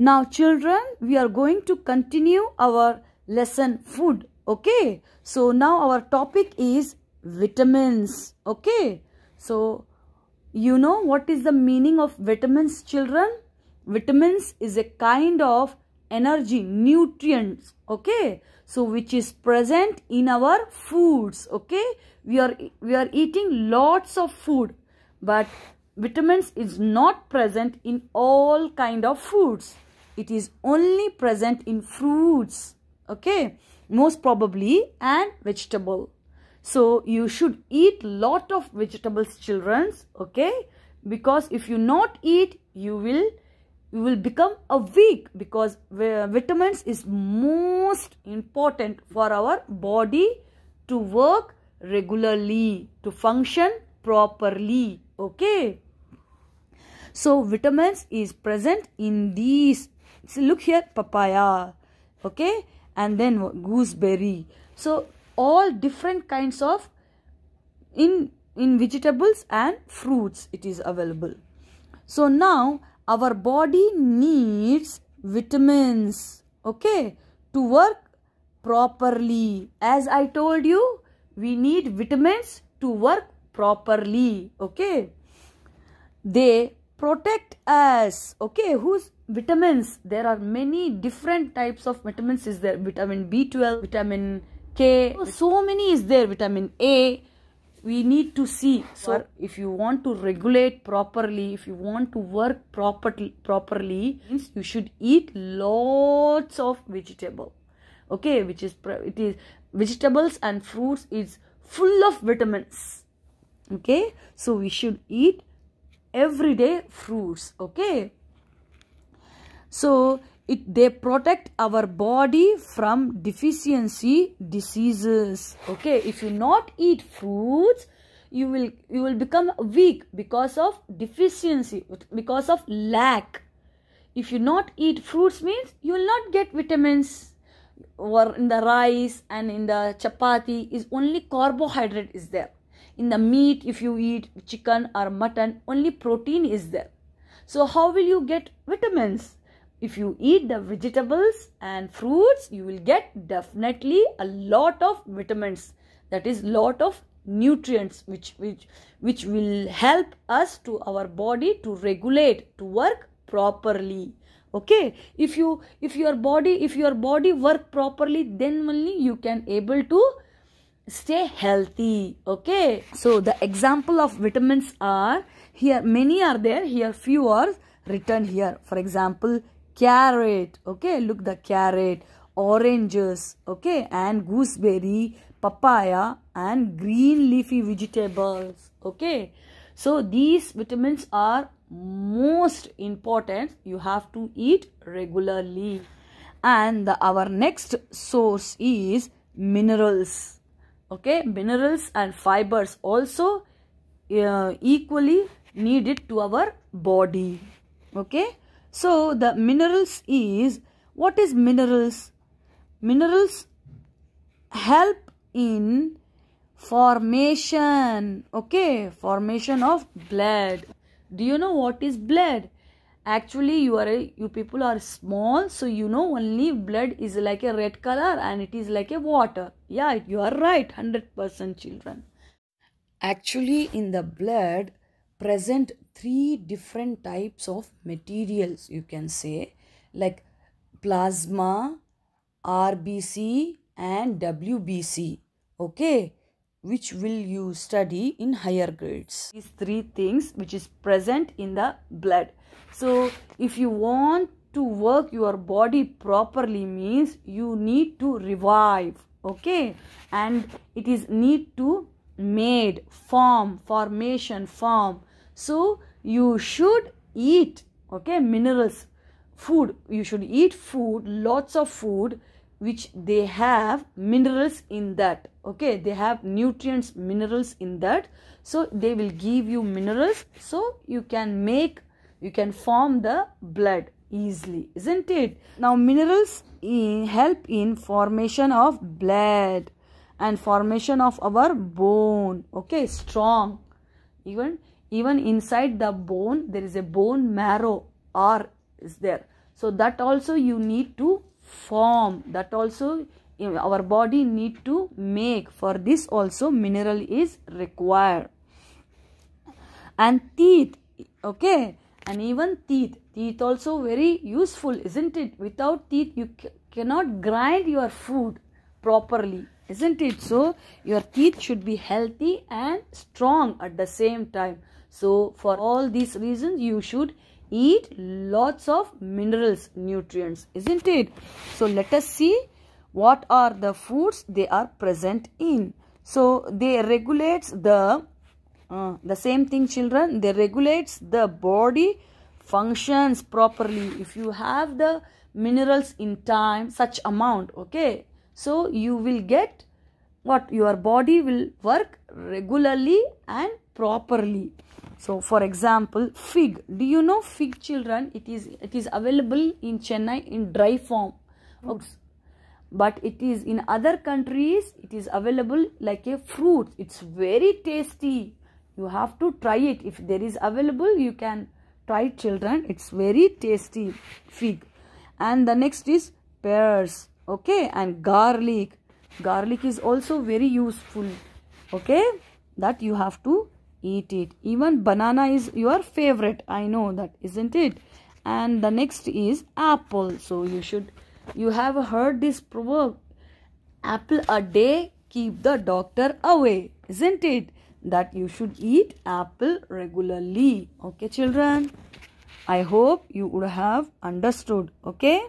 Now children, we are going to continue our lesson food. Okay. So now our topic is vitamins. Okay. So you know what is the meaning of vitamins children? Vitamins is a kind of energy, nutrients. Okay. So which is present in our foods. Okay. We are, we are eating lots of food. But vitamins is not present in all kind of foods it is only present in fruits okay most probably and vegetable so you should eat lot of vegetables childrens okay because if you not eat you will you will become a weak because vitamins is most important for our body to work regularly to function properly okay so vitamins is present in these look here papaya okay and then gooseberry so all different kinds of in in vegetables and fruits it is available so now our body needs vitamins okay to work properly as i told you we need vitamins to work properly okay they protect us okay whose vitamins there are many different types of vitamins is there vitamin b12 vitamin k so many is there vitamin a we need to see so if you want to regulate properly if you want to work properly properly you should eat lots of vegetable okay which is it is vegetables and fruits is full of vitamins okay so we should eat everyday fruits okay so it, they protect our body from deficiency diseases okay if you not eat fruits you will you will become weak because of deficiency because of lack if you not eat fruits means you will not get vitamins or in the rice and in the chapati is only carbohydrate is there in the meat if you eat chicken or mutton only protein is there so how will you get vitamins if you eat the vegetables and fruits you will get definitely a lot of vitamins that is lot of nutrients which which which will help us to our body to regulate to work properly okay if you if your body if your body work properly then only you can able to stay healthy okay so the example of vitamins are here many are there here few are written here for example carrot okay look the carrot oranges okay and gooseberry papaya and green leafy vegetables okay so these vitamins are most important you have to eat regularly and the, our next source is minerals okay minerals and fibers also uh, equally needed to our body okay so the minerals is what is minerals minerals help in formation okay formation of blood do you know what is blood actually you are a, you people are small so you know only blood is like a red color and it is like a water yeah you are right 100% children actually in the blood present three different types of materials you can say like plasma rbc and wbc okay which will you study in higher grades these three things which is present in the blood so if you want to work your body properly means you need to revive okay and it is need to made form formation form so you should eat okay minerals food you should eat food lots of food which they have minerals in that okay they have nutrients minerals in that so they will give you minerals so you can make you can form the blood easily isn't it now minerals help in formation of blood and formation of our bone okay strong even even inside the bone there is a bone marrow r is there so that also you need to form that also our body need to make for this also mineral is required and teeth okay and even teeth teeth also very useful isn't it without teeth you cannot grind your food properly isn't it so your teeth should be healthy and strong at the same time so for all these reasons you should eat lots of minerals nutrients isn't it so let us see what are the foods they are present in so they regulates the uh, the same thing children, they regulates the body functions properly. If you have the minerals in time, such amount, okay. So you will get what your body will work regularly and properly. So for example, fig. Do you know fig children? It is it is available in Chennai in dry form. But it is in other countries, it is available like a fruit. It's very tasty you have to try it if there is available you can try children it's very tasty fig and the next is pears okay and garlic garlic is also very useful okay that you have to eat it even banana is your favorite i know that isn't it and the next is apple so you should you have heard this proverb apple a day keep the doctor away isn't it that you should eat apple regularly okay children i hope you would have understood okay